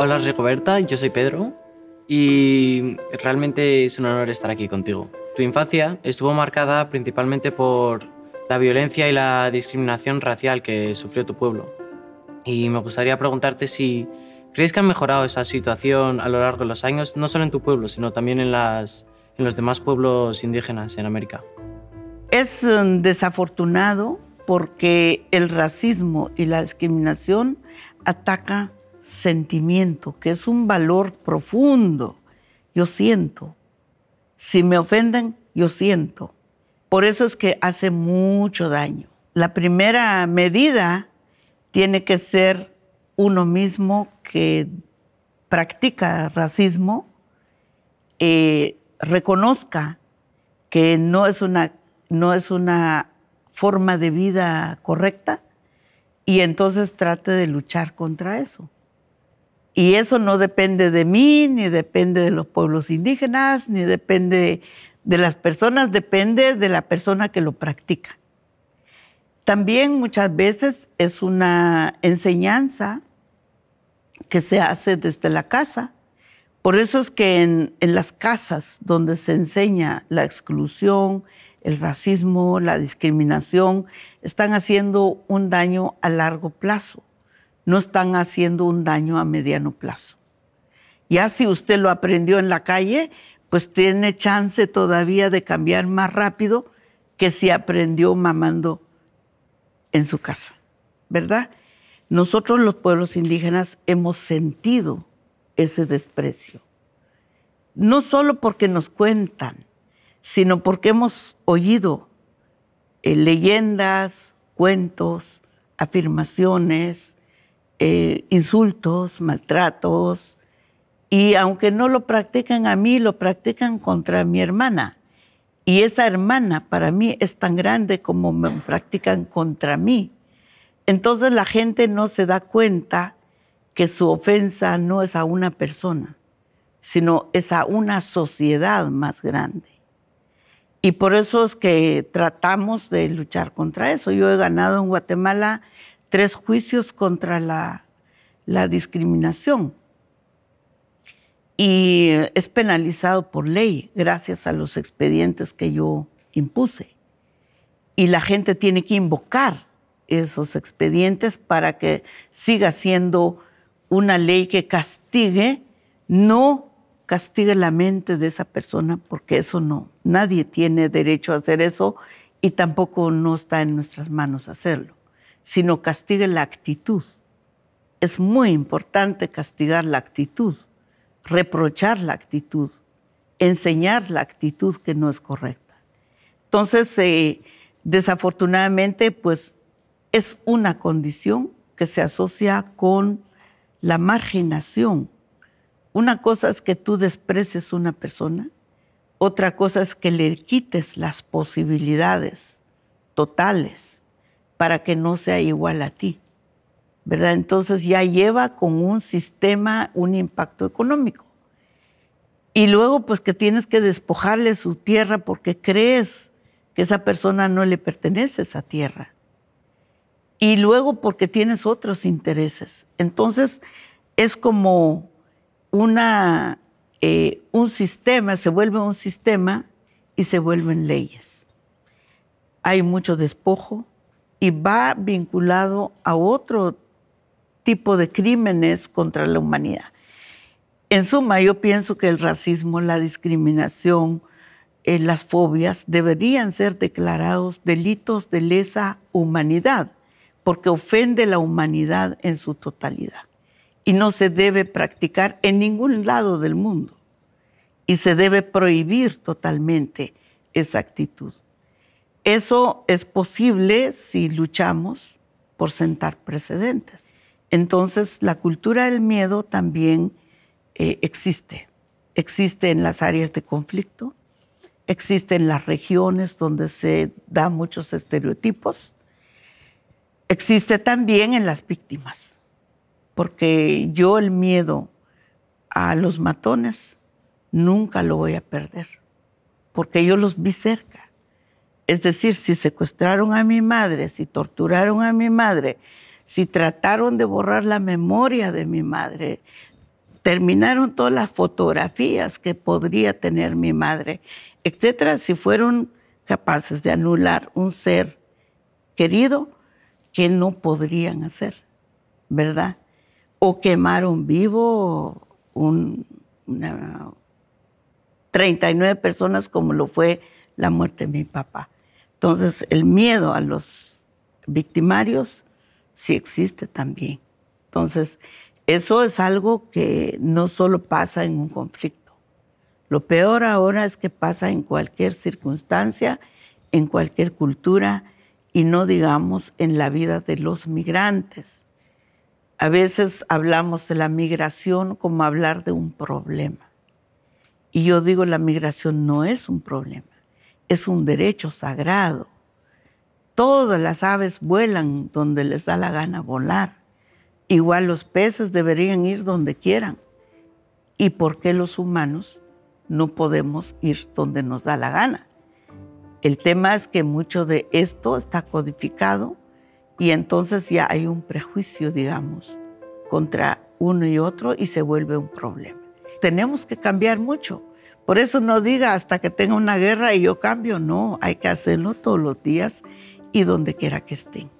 Hola Rigoberta, yo soy Pedro y realmente es un honor estar aquí contigo. Tu infancia estuvo marcada principalmente por la violencia y la discriminación racial que sufrió tu pueblo. Y me gustaría preguntarte si crees que ha mejorado esa situación a lo largo de los años, no solo en tu pueblo, sino también en, las, en los demás pueblos indígenas en América. Es mm, desafortunado porque el racismo y la discriminación ataca sentimiento, que es un valor profundo. Yo siento. Si me ofenden, yo siento. Por eso es que hace mucho daño. La primera medida tiene que ser uno mismo que practica racismo, eh, reconozca que no es, una, no es una forma de vida correcta y entonces trate de luchar contra eso. Y eso no depende de mí, ni depende de los pueblos indígenas, ni depende de las personas, depende de la persona que lo practica. También muchas veces es una enseñanza que se hace desde la casa. Por eso es que en, las casas donde se enseña la exclusión, el racismo, la discriminación, están haciendo un daño a largo plazo no están haciendo un daño a mediano plazo. Ya si usted lo aprendió en la calle, pues tiene chance todavía de cambiar más rápido que si aprendió mamando en su casa, ¿verdad? Nosotros los pueblos indígenas hemos sentido ese desprecio, no solo porque nos cuentan, sino porque hemos oído eh, leyendas, cuentos, afirmaciones, eh, insultos, maltratos, y aunque no lo practican a mí, lo practican contra mi hermana. Y esa hermana para mí es tan grande como me practican contra mí. Entonces la gente no se da cuenta que su ofensa no es a una persona, sino es a una sociedad más grande. Y por eso es que tratamos de luchar contra eso. Yo he ganado en Guatemala tres juicios contra la, discriminación y es penalizado por ley gracias a los expedientes que yo impuse. Y la gente tiene que invocar esos expedientes para que siga siendo una ley que castigue, no castigue la mente de esa persona, porque eso no, nadie tiene derecho a hacer eso y tampoco no está en nuestras manos hacerlo sino castigue la actitud. Es muy importante castigar la actitud, reprochar la actitud, enseñar la actitud que no es correcta. Entonces, eh, desafortunadamente, pues es una condición que se asocia con la marginación. Una cosa es que tú desprecies a una persona, otra cosa es que le quites las posibilidades totales para que no sea igual a ti. ¿Verdad? Entonces ya lleva con un sistema un impacto económico. Y luego, pues que tienes que despojarle su tierra porque crees que esa persona no le pertenece a esa tierra. Y luego porque tienes otros intereses. Entonces, es como una, eh, un sistema, se vuelve un sistema y se vuelven leyes. Hay mucho despojo, y va vinculado a otro tipo de crímenes contra la humanidad. En suma, yo pienso que el racismo, la discriminación, eh, las fobias deberían ser declarados delitos de lesa humanidad, porque ofende la humanidad en su totalidad. Y no se debe practicar en ningún lado del mundo. Y se debe prohibir totalmente esa actitud. Eso es posible si luchamos por sentar precedentes. Entonces, la cultura del miedo también eh, existe. Existe en las áreas de conflicto, existe en las regiones donde se dan muchos estereotipos, existe también en las víctimas, porque yo el miedo a los matones nunca lo voy a perder, porque yo los vi ser. Es decir, si secuestraron a mi madre, si torturaron a mi madre, si trataron de borrar la memoria de mi madre, terminaron todas las fotografías que podría tener mi madre, etcétera, si fueron capaces de anular un ser querido que no podrían hacer, ¿verdad? O quemaron vivo un, 39 personas como lo fue la muerte de mi papá. Entonces, el miedo a los victimarios sí existe también. Entonces, eso es algo que no solo pasa en un conflicto. Lo peor ahora es que pasa en cualquier circunstancia, en cualquier cultura y no digamos en la vida de los migrantes. A veces hablamos de la migración como hablar de un problema. Y yo digo, la migración no es un problema es un derecho sagrado. Todas las aves vuelan donde les da la gana volar. Igual los peces deberían ir donde quieran. ¿Y por qué los humanos no podemos ir donde nos da la gana? El tema es que mucho de esto está codificado y entonces ya hay un prejuicio, digamos, contra uno y otro y se vuelve un problema. Tenemos que cambiar mucho por eso no diga hasta que tenga una guerra y yo cambio, no, hay que hacerlo todos los días y donde quiera que estén.